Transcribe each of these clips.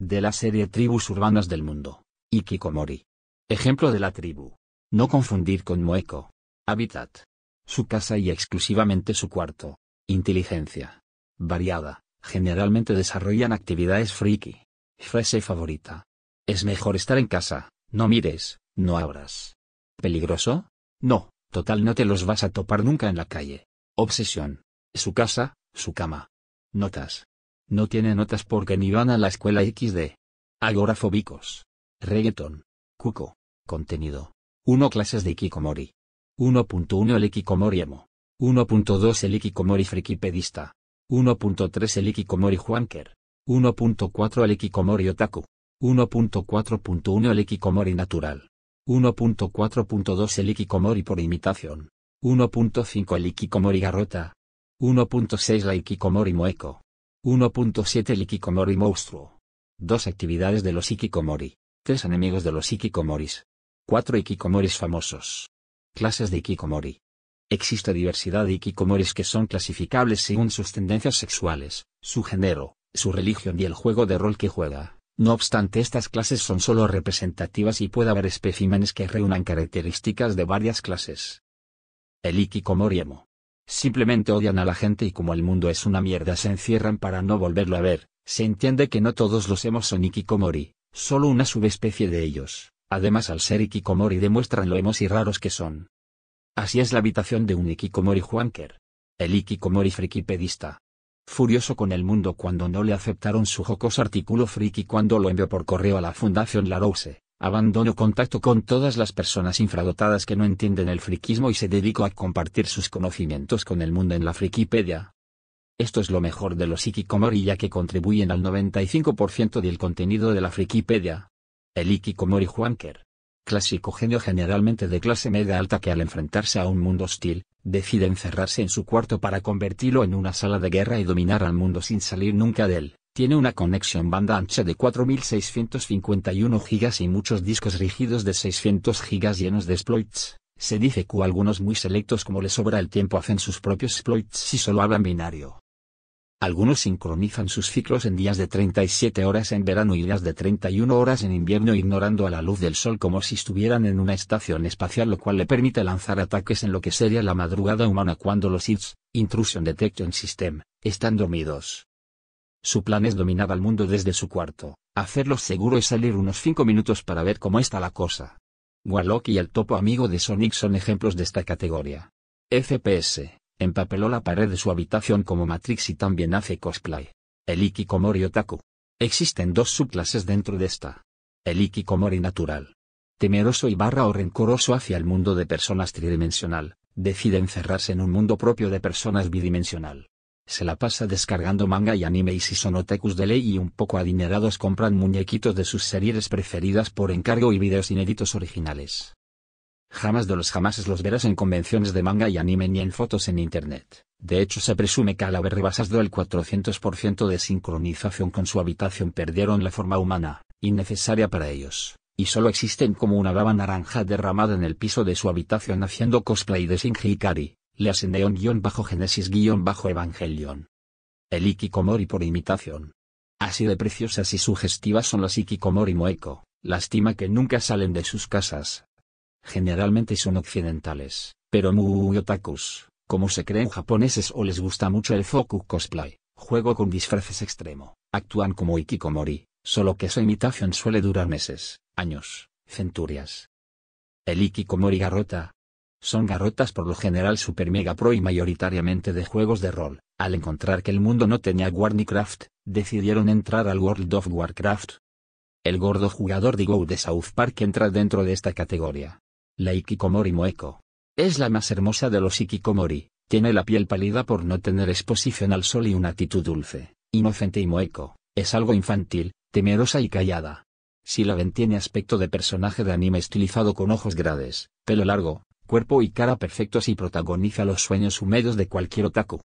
de la serie Tribus Urbanas del Mundo. Ikikomori. Ejemplo de la tribu. No confundir con moeco. Hábitat. Su casa y exclusivamente su cuarto. Inteligencia. Variada. Generalmente desarrollan actividades friki. Frase favorita. Es mejor estar en casa, no mires, no abras. ¿Peligroso? No, total no te los vas a topar nunca en la calle. Obsesión. Su casa, su cama. Notas. No tiene notas porque ni van a la escuela XD. Agorafóbicos. Reggaeton. Cuco. Contenido. 1. Clases de Ikikomori. 1.1 El Ikikomori emo. 1.2 El Ikikomori frikipedista. 1.3 El Ikikomori juanker. 1.4 El Ikikomori otaku. 1.4.1 El Ikikomori natural. 1.4.2 El Ikikomori por imitación. 1.5 El Ikikomori garrota. 1.6 La Ikikomori moeco. 1.7 El Ikikomori Monstruo. Dos actividades de los Ikikomori. Tres enemigos de los Ikikomoris. Cuatro Ikikomoris famosos. Clases de Ikikomori. Existe diversidad de Ikikomoris que son clasificables según sus tendencias sexuales, su género, su religión y el juego de rol que juega. No obstante estas clases son solo representativas y puede haber especímenes que reúnan características de varias clases. El Ikikomori Emo. Simplemente odian a la gente y como el mundo es una mierda se encierran para no volverlo a ver. Se entiende que no todos los hemos son Ikikomori, solo una subespecie de ellos. Además al ser Ikikomori demuestran lo hemos y raros que son. Así es la habitación de un Ikikomori Juanker. El Ikikomori frikipedista. Furioso con el mundo cuando no le aceptaron su jocoso artículo friki cuando lo envió por correo a la Fundación Larousse. Abandono contacto con todas las personas infradotadas que no entienden el friquismo y se dedico a compartir sus conocimientos con el mundo en la frikipedia. Esto es lo mejor de los Ikikomori ya que contribuyen al 95% del contenido de la Frikipedia. El Ikikomori Juanker. Clásico genio generalmente de clase media alta que al enfrentarse a un mundo hostil, decide encerrarse en su cuarto para convertirlo en una sala de guerra y dominar al mundo sin salir nunca de él. Tiene una conexión banda ancha de 4651 GB y muchos discos rígidos de 600 GB llenos de exploits. Se dice que algunos muy selectos como les sobra el tiempo hacen sus propios exploits y solo hablan binario. Algunos sincronizan sus ciclos en días de 37 horas en verano y días de 31 horas en invierno ignorando a la luz del sol como si estuvieran en una estación espacial lo cual le permite lanzar ataques en lo que sería la madrugada humana cuando los IDS, Intrusion Detection System, están dormidos. Su plan es dominar al mundo desde su cuarto, hacerlo seguro y salir unos 5 minutos para ver cómo está la cosa. Warlock y el topo amigo de Sonic son ejemplos de esta categoría. FPS, empapeló la pared de su habitación como Matrix y también hace cosplay. El Ikikomori Otaku. Existen dos subclases dentro de esta. El Ikikomori natural. Temeroso y barra o rencoroso hacia el mundo de personas tridimensional, decide encerrarse en un mundo propio de personas bidimensional se la pasa descargando manga y anime y si son otakus de ley y un poco adinerados compran muñequitos de sus series preferidas por encargo y videos inéditos originales. Jamás de los jamases los verás en convenciones de manga y anime ni en fotos en internet. De hecho se presume que al haber rebasado el 400% de sincronización con su habitación perdieron la forma humana, innecesaria para ellos, y solo existen como una baba naranja derramada en el piso de su habitación haciendo cosplay de Shinji Ikari bajo genesis evangelion El Ikikomori por imitación. Así de preciosas y sugestivas son las Ikikomori Moeko, lástima que nunca salen de sus casas. Generalmente son occidentales, pero muy otakus, como se creen japoneses o les gusta mucho el foku cosplay, juego con disfraces extremo, actúan como Ikikomori, solo que esa imitación suele durar meses, años, centurias. El Ikikomori garrota, son garrotas por lo general super mega pro y mayoritariamente de juegos de rol. Al encontrar que el mundo no tenía Warcraft, decidieron entrar al World of Warcraft. El gordo jugador de Go de South Park entra dentro de esta categoría. La Ikikomori Moeko. Es la más hermosa de los Ikikomori, tiene la piel pálida por no tener exposición al sol y una actitud dulce, inocente y moeco, es algo infantil, temerosa y callada. Si la ven tiene aspecto de personaje de anime estilizado con ojos grandes, pelo largo, cuerpo y cara perfectos y protagoniza los sueños húmedos de cualquier otaku.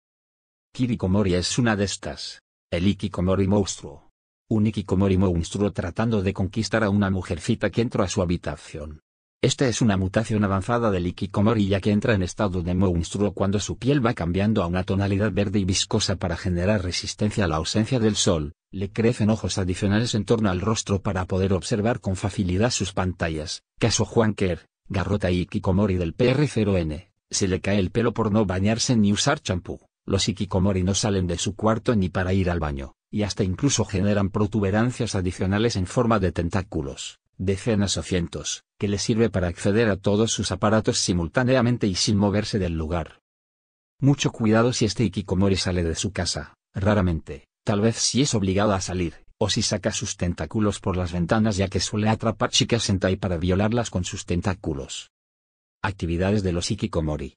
Kirikomori es una de estas. El Ikikomori monstruo. Un Ikikomori monstruo tratando de conquistar a una mujercita que entra a su habitación. Esta es una mutación avanzada del Ikikomori ya que entra en estado de monstruo cuando su piel va cambiando a una tonalidad verde y viscosa para generar resistencia a la ausencia del sol, le crecen ojos adicionales en torno al rostro para poder observar con facilidad sus pantallas, caso Juanker, Garrota y Ikikomori del PR0N, se le cae el pelo por no bañarse ni usar champú, los Ikikomori no salen de su cuarto ni para ir al baño, y hasta incluso generan protuberancias adicionales en forma de tentáculos, decenas o cientos, que le sirve para acceder a todos sus aparatos simultáneamente y sin moverse del lugar. Mucho cuidado si este Ikikomori sale de su casa, raramente, tal vez si es obligado a salir, o si saca sus tentáculos por las ventanas ya que suele atrapar chicas en Tai para violarlas con sus tentáculos. Actividades de los Ikikomori.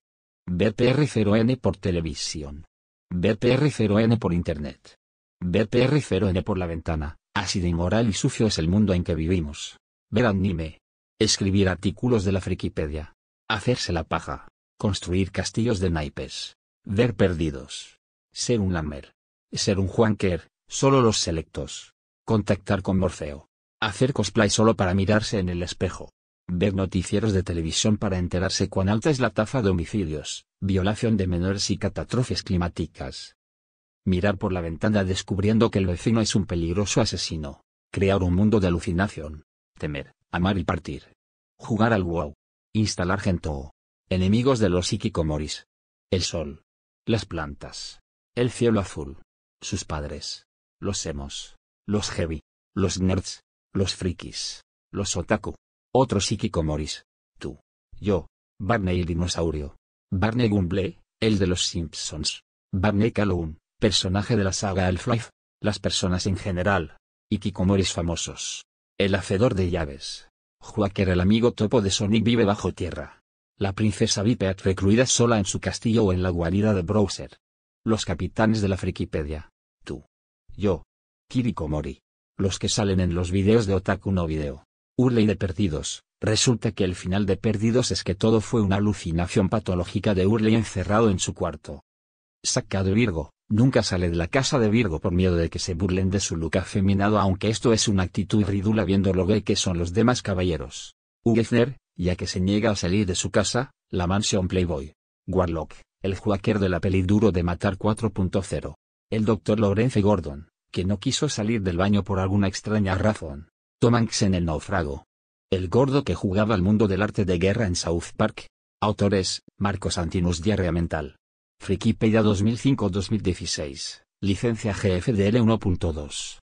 BPR0N por televisión. BPR0N por internet. BPR0N por la ventana, así de inmoral y sucio es el mundo en que vivimos. Ver anime. Escribir artículos de la Frikipedia. Hacerse la paja. Construir castillos de naipes. Ver perdidos. Ser un lamer. Ser un juanquer, solo los selectos. Contactar con Morfeo. Hacer cosplay solo para mirarse en el espejo. Ver noticieros de televisión para enterarse cuán alta es la tasa de homicidios, violación de menores y catástrofes climáticas. Mirar por la ventana descubriendo que el vecino es un peligroso asesino. Crear un mundo de alucinación. Temer, amar y partir. Jugar al wow. Instalar gentoo. Enemigos de los moris El sol. Las plantas. El cielo azul. Sus padres. Los hemos los heavy, los nerds, los frikis, los otaku, otros ikikomoris, tú, yo, Barney el dinosaurio, Barney Gumble, el de los Simpsons, Barney Calhoun, personaje de la saga Half-Life, las personas en general, ikikomoris famosos, el hacedor de llaves, Joaquer el amigo topo de Sonic vive bajo tierra. La princesa Vipet recluida sola en su castillo o en la guarida de Browser. Los capitanes de la Frikipedia. Tú. Yo. Mori. Los que salen en los videos de Otaku no Video. Hurley de Perdidos. Resulta que el final de Perdidos es que todo fue una alucinación patológica de Hurley encerrado en su cuarto. Saca de Virgo. Nunca sale de la casa de Virgo por miedo de que se burlen de su look afeminado aunque esto es una actitud ridula viendo lo gay que son los demás caballeros. Ugefner, ya que se niega a salir de su casa, la mansión Playboy. Warlock, el hacker de la peli duro de matar 4.0. El doctor Lawrence Gordon que no quiso salir del baño por alguna extraña razón. Tom en El náufrago. El gordo que jugaba al mundo del arte de guerra en South Park. Autores, Marcos Antinus Diarrea Mental. Frikipedia 2005-2016, licencia GFDL 1.2.